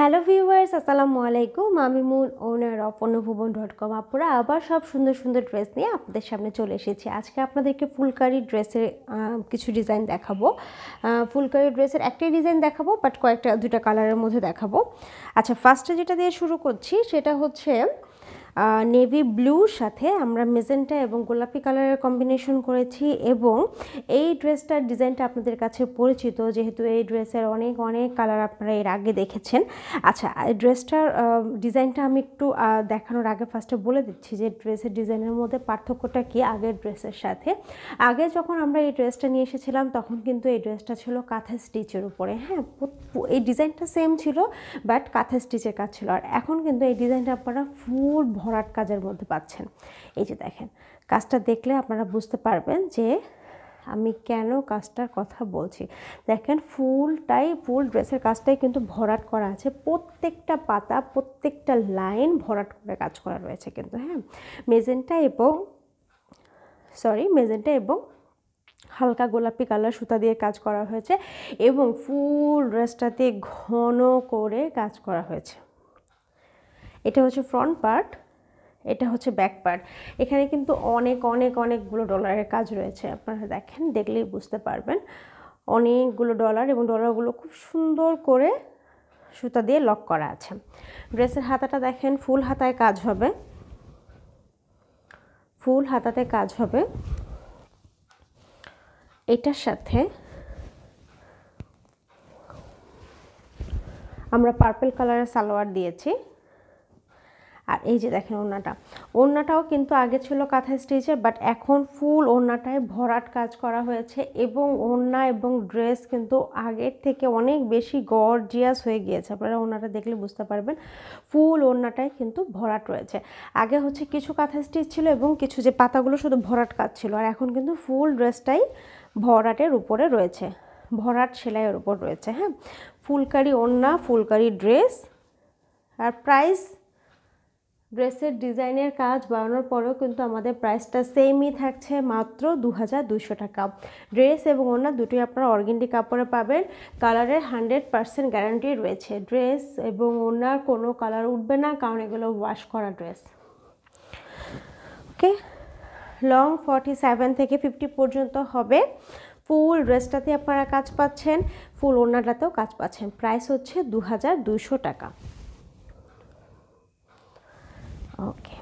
hello viewers আসসালামু আলাইকুম আমি Moon owner of Anubhobon dot com আপুরা আবার সব সুন্দর সুন্দর ড্রেস নিয়ে আপনাদের সামনে চলে এসেছি আজকে আপনাদেরকে ফুলকারি ড্রেসের কিছু ডিজাইন দেখাবো ফুলকারি ড্রেসের একটাই ডিজাইন দেখাবো বাট কয়েকটা দুটা কালারের মধ্যে দেখাবো আচ্ছা ফার্স্টে যেটা দিয়ে শুরু করছি সেটা হচ্ছে নেভি ব্লুর সাথে আমরা মেজেন্টা এবং গোলাপি কালারের কম্বিনেশন করেছি এবং এই ড্রেসটার ডিজাইনটা আপনাদের কাছে পরিচিত যেহেতু এই ড্রেসের অনেক অনেক কালার আপনারা এর আগে দেখেছেন আচ্ছা ড্রেসটার ডিজাইনটা আমি একটু দেখানোর আগে ফার্স্টে বলে দিচ্ছি যে ড্রেসের ডিজাইনের মধ্যে পার্থক্যটা কি আগের ড্রেসের সাথে আগে যখন আমরা এই ড্রেসটা নিয়ে এসেছিলাম তখন কিন্তু এই ড্রেসটা ছিল কাঁথা স্টিচের উপরে হ্যাঁ এই ডিজাইনটা সেম ছিল বাট কাঁথা স্টিচের কাজ ছিল আর এখন কিন্তু এই ডিজাইনটা আপনারা ফুল ভরাট কাজের মধ্যে পাচ্ছেন এই যে দেখেন কাজটা দেখলে আপনারা বুঝতে পারবেন যে আমি কেন কাজটার কথা বলছি দেখেন ফুলটাই ফুল ড্রেসের কাজটাই কিন্তু ভরাট করা আছে প্রত্যেকটা পাতা প্রত্যেকটা লাইন ভরাট করে কাজ করা রয়েছে কিন্তু হ্যাঁ মেজেন্টা এবং সরি মেজেন্টা এবং হালকা গোলাপি কালার সুতা দিয়ে কাজ করা হয়েছে এবং ফুল ড্রেসটাতে ঘন করে কাজ করা হয়েছে এটা হচ্ছে ফ্রন্ট পার্ট এটা হচ্ছে ব্যাক পার্ট এখানে কিন্তু অনেক অনেক অনেকগুলো ডলারের কাজ রয়েছে আপনারা দেখেন দেখলেই বুঝতে পারবেন অনেকগুলো ডলার এবং ডলারগুলো খুব সুন্দর করে সুতা দিয়ে লক করা আছে ড্রেসের হাতাটা দেখেন ফুল হাতায় কাজ হবে ফুল হাতাতে কাজ হবে এটার সাথে আমরা পার্পেল কালারের সালোয়ার দিয়েছি আর এই যে দেখেন ওড়নাটা ওড়নাটাও কিন্তু আগে ছিল কাঁথা স্টিচে বাট এখন ফুল ওড়নাটায় ভরাট কাজ করা হয়েছে এবং ওড়না এবং ড্রেস কিন্তু আগের থেকে অনেক বেশি গর্জিয়াস হয়ে গিয়েছে আপনারা ওড়নাটা দেখলে বুঝতে পারবেন ফুল ওড়নাটায় কিন্তু ভরাট রয়েছে আগে হচ্ছে কিছু কাঁথা স্টিচ ছিল এবং কিছু যে পাতাগুলো শুধু ভরাট কাজ ছিল আর এখন কিন্তু ফুল ড্রেসটাই ভরাটের উপরে রয়েছে ভরাট সেলাইয়ের উপর রয়েছে হ্যাঁ ফুলকারি ওড়না ফুলকারি ড্রেস আর প্রাইস ড্রেসের ডিজাইনের কাজ বাড়ানোর পরেও কিন্তু আমাদের প্রাইসটা সেমই থাকছে মাত্র দু টাকা ড্রেস এবং ওনার দুটোই আপনারা অর্গেন্ডি কাপড়ে পাবেন কালারের হান্ড্রেড পারসেন্ট গ্যারান্টি রয়েছে ড্রেস এবং ওনার কোনো কালার উঠবে না কারণ এগুলো ওয়াশ করা dress okay long forty seven থেকে ফিফটি পর্যন্ত হবে ফুল ড্রেসটাতে আপনারা কাজ পাচ্ছেন ফুল ওনারটাতেও কাজ পাচ্ছেন প্রাইস হচ্ছে দু টাকা ওকে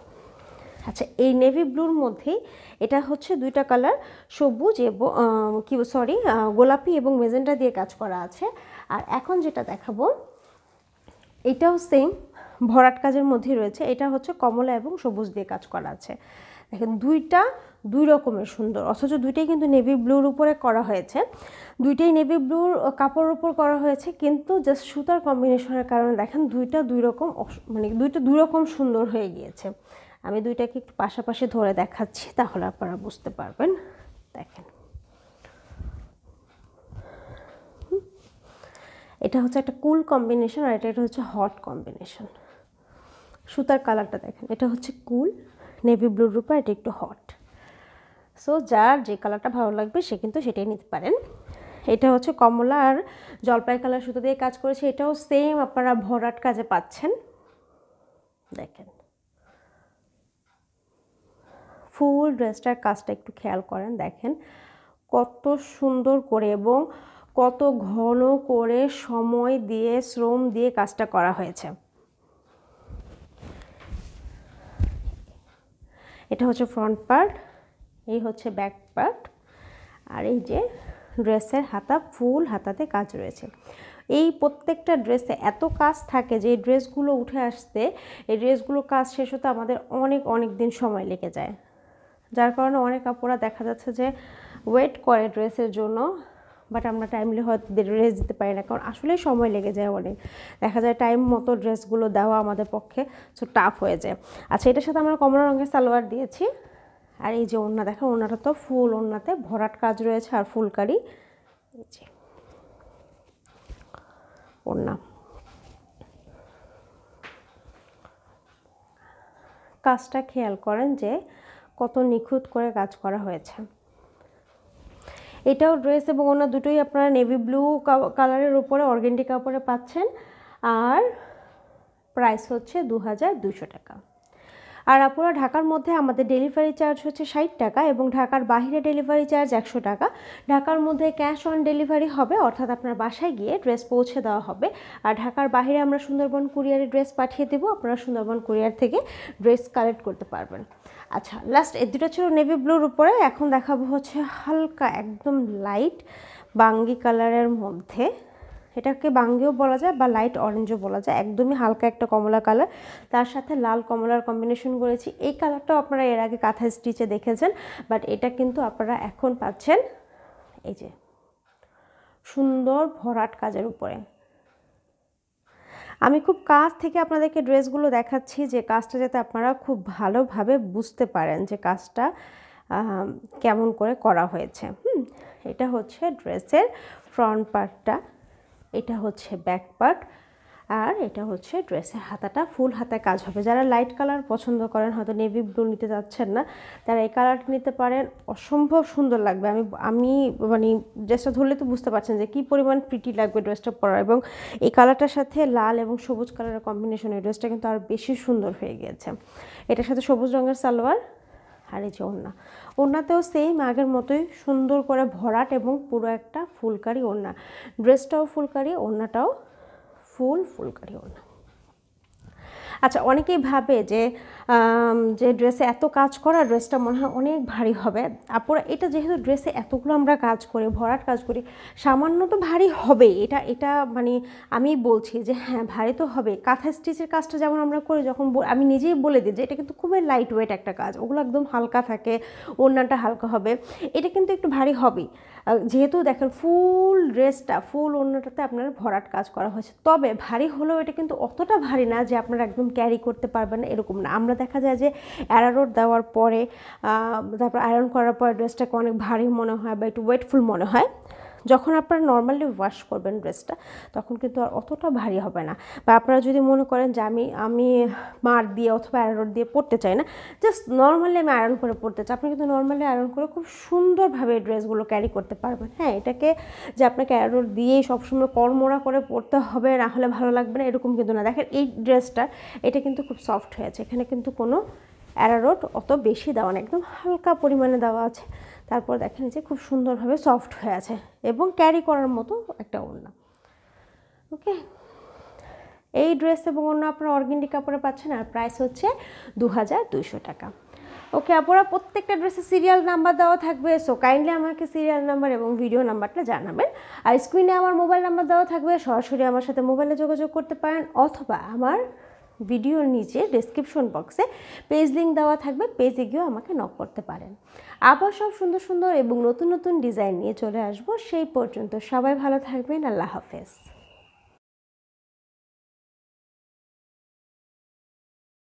আচ্ছা এই নেভি ব্লুর মধ্যেই এটা হচ্ছে দুইটা কালার সবুজ এবং কি সরি গোলাপি এবং মেজেন্ডা দিয়ে কাজ করা আছে আর এখন যেটা দেখাবো এটাও সেম ভরাট কাজের মধ্যে রয়েছে এটা হচ্ছে কমলা এবং সবুজ দিয়ে কাজ করা আছে দেখেন দুইটা দুই রকমের সুন্দর অথচ দুইটাই কিন্তু নেভি ব্লুর উপরে করা হয়েছে দুইটাই নেভি ব্লুর কাপড়ের উপর করা হয়েছে কিন্তু জাস্ট সুতার কম্বিনেশনের কারণে দেখেন দুইটা দুই রকম মানে দুইটা দুই রকম সুন্দর হয়ে গিয়েছে আমি দুইটাকে একটু পাশাপাশি ধরে দেখাচ্ছি তাহলে আপনারা বুঝতে পারবেন দেখেন এটা হচ্ছে একটা কুল কম্বিনেশন আর এটা হচ্ছে হট কম্বিনেশন সুতার কালারটা দেখেন এটা হচ্ছে কুল নেভি ব্লুর উপর এটা একটু হট সো যার যে কালারটা ভালো লাগবে সে কিন্তু সেটাই নিতে পারেন এটা হচ্ছে কমলা আর জলপাই কালার সুতো দিয়ে কাজ করেছে এটাও সেম আপনারা ভরাট কাজে পাচ্ছেন দেখেন ফুল ড্রেসটার কাজটা একটু খেয়াল করেন দেখেন কত সুন্দর করে এবং কত ঘন করে সময় দিয়ে শ্রম দিয়ে কাজটা করা হয়েছে এটা হচ্ছে ফ্রন্ট পার্ট এই হচ্ছে ব্যাক পার্ট আর এই যে ড্রেসের হাতা ফুল হাতাতে কাজ রয়েছে এই প্রত্যেকটা ড্রেসে এত কাজ থাকে যে এই ড্রেসগুলো উঠে আসতে এই ড্রেসগুলো কাজ শেষ হতে আমাদের অনেক অনেক দিন সময় লেগে যায় যার কারণে অনেক কাপড়া দেখা যাচ্ছে যে ওয়েট করে ড্রেসের জন্য বাট আমরা টাইমলি হয়তো ড্রেস দিতে পারি না কারণ আসলে সময় লেগে যায় অনেক দেখা যায় টাইম মতো ড্রেসগুলো দেওয়া আমাদের পক্ষে সো টাফ হয়ে যায় আচ্ছা এটার সাথে আমরা কমলা রঙের সালোয়ার দিয়েছি আর এই যে ওড়না দেখেন ওনাটা তো ফুল ওড়নাতে ভরাট কাজ রয়েছে আর ফুলকারি এই যে ওড়না কাজটা খেয়াল করেন যে কত নিখুঁত করে কাজ করা হয়েছে এটাও ড্রেস এবং ওনার দুটোই আপনারা নেভি ব্লু কালারের উপরে অর্গেন্ডি কাপড়ে পাচ্ছেন আর প্রাইস হচ্ছে দু টাকা আর আপনারা ঢাকার মধ্যে আমাদের ডেলিভারি চার্জ হচ্ছে ষাট টাকা এবং ঢাকার বাহিরে ডেলিভারি চার্জ একশো টাকা ঢাকার মধ্যে ক্যাশ অন ডেলিভারি হবে অর্থাৎ আপনার বাসায় গিয়ে ড্রেস পৌঁছে দেওয়া হবে আর ঢাকার বাহিরে আমরা সুন্দরবন কুরিয়ারে ড্রেস পাঠিয়ে দেবো আপনারা সুন্দরবন কুরিয়ার থেকে ড্রেস কালেক্ট করতে পারবেন আচ্ছা লাস্ট এ দুটো ছিল নেভি ব্লুর উপরে এখন দেখাবো হচ্ছে হালকা একদম লাইট বাঙ্গি কালারের মধ্যে এটাকে বাঙ্গেও বলা যায় বা লাইট অরেঞ্জও বলা যায় একদমই হালকা একটা কমলা কালার তার সাথে লাল কমলার কম্বিনেশন করেছি এই কালারটাও আপনারা এর আগে কাঁথা স্টিচে দেখেছেন বাট এটা কিন্তু আপনারা এখন পাচ্ছেন এই যে সুন্দর ভরাট কাজের উপরে আমি খুব কাজ থেকে আপনাদেরকে ড্রেসগুলো দেখাচ্ছি যে কাজটা যাতে আপনারা খুব ভালোভাবে বুঝতে পারেন যে কাজটা কেমন করে করা হয়েছে হুম এটা হচ্ছে ড্রেসের ফ্রন্ট পার্টটা এটা হচ্ছে ব্যাক পার্ট আর এটা হচ্ছে ড্রেসের হাতাটা ফুল হাতায় কাজ হবে যারা লাইট কালার পছন্দ করেন হয়তো নেভি ব্লু নিতে চাচ্ছেন না তারা এই কালারটা নিতে পারেন অসম্ভব সুন্দর লাগবে আমি আমি মানে ড্রেসটা ধরলে তো বুঝতে পারছেন যে কী পরিমাণ প্রিটি লাগবে ড্রেসটা পরার এবং এই কালারটার সাথে লাল এবং সবুজ কালারের কম্বিনেশন এই ড্রেসটা কিন্তু আর বেশি সুন্দর হয়ে গিয়েছে এটার সাথে সবুজ রঙের সালোয়ার আর এই যে ওড়না ওড়নাতেও সেম আগের মতোই সুন্দর করে ভরাট এবং পুরো একটা ফুলকারি ওড়না ড্রেসটাও ফুলকারি ওড়নাটাও ফুল ফুলকারি ওড়না আচ্ছা অনেকেই ভাবে যে যে ড্রেসে এত কাজ করা ড্রেসটা মনে হয় অনেক ভারী হবে আপুরা এটা যেহেতু ড্রেসে এতগুলো আমরা কাজ করি ভরাট কাজ করি সামান্য তো ভারী হবে এটা এটা মানে আমি বলছি যে হ্যাঁ ভারী তো হবে কাঁথা স্টিচের কাজটা যেমন আমরা করি যখন আমি নিজেই বলে দিই যে এটা কিন্তু খুবই লাইট ওয়েট একটা কাজ ওগুলো একদম হালকা থাকে ওড়নাটা হালকা হবে এটা কিন্তু একটু ভারী হবেই যেহেতু দেখেন ফুল ড্রেসটা ফুল অন্যটাতে আপনার ভরাট কাজ করা হয়েছে তবে ভারী হলেও এটা কিন্তু অতটা ভারী না যে আপনার একদম ক্যারি করতে পারবে না এরকম না আমরা দেখা যায় যে অ্যারারোড দেওয়ার পরে তারপর আয়রন করার পরে ড্রেসটাকে অনেক ভারী মনে হয় বা একটু ওয়েটফুল মনে হয় যখন আপনারা নর্মালি ওয়াশ করবেন ড্রেসটা তখন কিন্তু আর অতটা ভারী হবে না বা আপনারা যদি মনে করেন যে আমি আমি মার দিয়ে অথবা আয়রন দিয়ে পরতে চাই না জাস্ট নর্মালি আমি আয়রন করে পরতে চাই আপনি কিন্তু নর্মালি আয়রন করে খুব সুন্দরভাবে ড্রেসগুলো ক্যারি করতে পারবেন হ্যাঁ এটাকে যে আপনাকে আয়রন দিয়েই সবসময় কর্মরা করে পরতে হবে না হলে ভালো লাগবে না এরকম কিন্তু না দেখেন এই ড্রেসটা এটা কিন্তু খুব সফট হয়েছে এখানে কিন্তু কোনো অ্যারারোট অত বেশি দেওয়া না একদম হালকা পরিমাণে দেওয়া আছে তারপর দেখেন যে খুব সুন্দরভাবে সফট হয়ে আছে এবং ক্যারি করার মতো একটা ওড়না ওকে এই ড্রেস এবং অন্য আপনারা অর্গেন্ডি কাপড়ে পাচ্ছেন আর প্রাইস হচ্ছে দু টাকা ওকে আপনারা প্রত্যেকটা ড্রেসে সিরিয়াল নাম্বার দেওয়া থাকবে সো কাইন্ডলি আমাকে সিরিয়াল নাম্বার এবং ভিডিও নাম্বারটা জানাবেন আর স্ক্রিনে আমার মোবাইল নাম্বার দেওয়া থাকবে সরাসরি আমার সাথে মোবাইলে যোগাযোগ করতে পারেন অথবা আমার ভিডিওর নিচে ডেসক্রিপশন বক্সে পেজ লিঙ্ক দেওয়া থাকবে পেজে গিয়েও আমাকে নক করতে পারেন আবার সব সুন্দর সুন্দর এবং নতুন নতুন ডিজাইন নিয়ে চলে আসবো সেই পর্যন্ত সবাই ভালো থাকবেন আল্লাহ হাফেজ